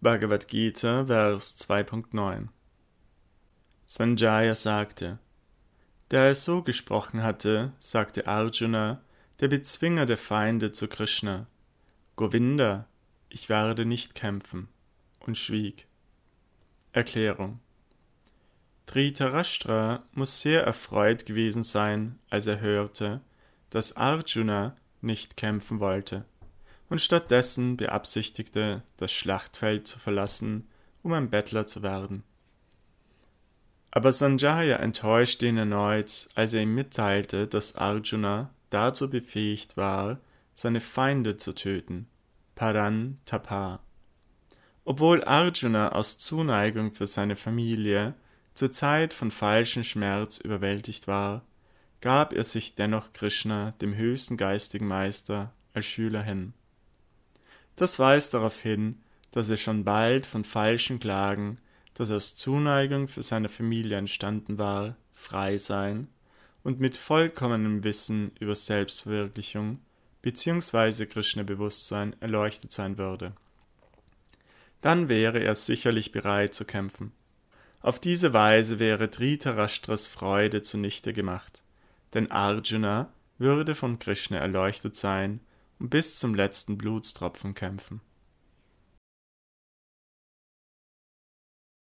Bhagavad Gita, Vers 2.9 Sanjaya sagte, da er so gesprochen hatte, sagte Arjuna, der Bezwinger der Feinde zu Krishna, Govinda, ich werde nicht kämpfen, und schwieg. Erklärung Dhritarashtra muss sehr erfreut gewesen sein, als er hörte, dass Arjuna nicht kämpfen wollte und stattdessen beabsichtigte, das Schlachtfeld zu verlassen, um ein Bettler zu werden. Aber Sanjaya enttäuschte ihn erneut, als er ihm mitteilte, dass Arjuna dazu befähigt war, seine Feinde zu töten, Paran Tapa. Obwohl Arjuna aus Zuneigung für seine Familie zur Zeit von falschem Schmerz überwältigt war, gab er sich dennoch Krishna, dem höchsten geistigen Meister, als Schüler hin. Das weist darauf hin, dass er schon bald von falschen Klagen, das aus Zuneigung für seine Familie entstanden war, frei sein und mit vollkommenem Wissen über Selbstverwirklichung bzw. Krishna-Bewusstsein erleuchtet sein würde. Dann wäre er sicherlich bereit zu kämpfen. Auf diese Weise wäre Dhritarashtras Freude zunichte gemacht, denn Arjuna würde von Krishna erleuchtet sein und bis zum letzten Blutstropfen kämpfen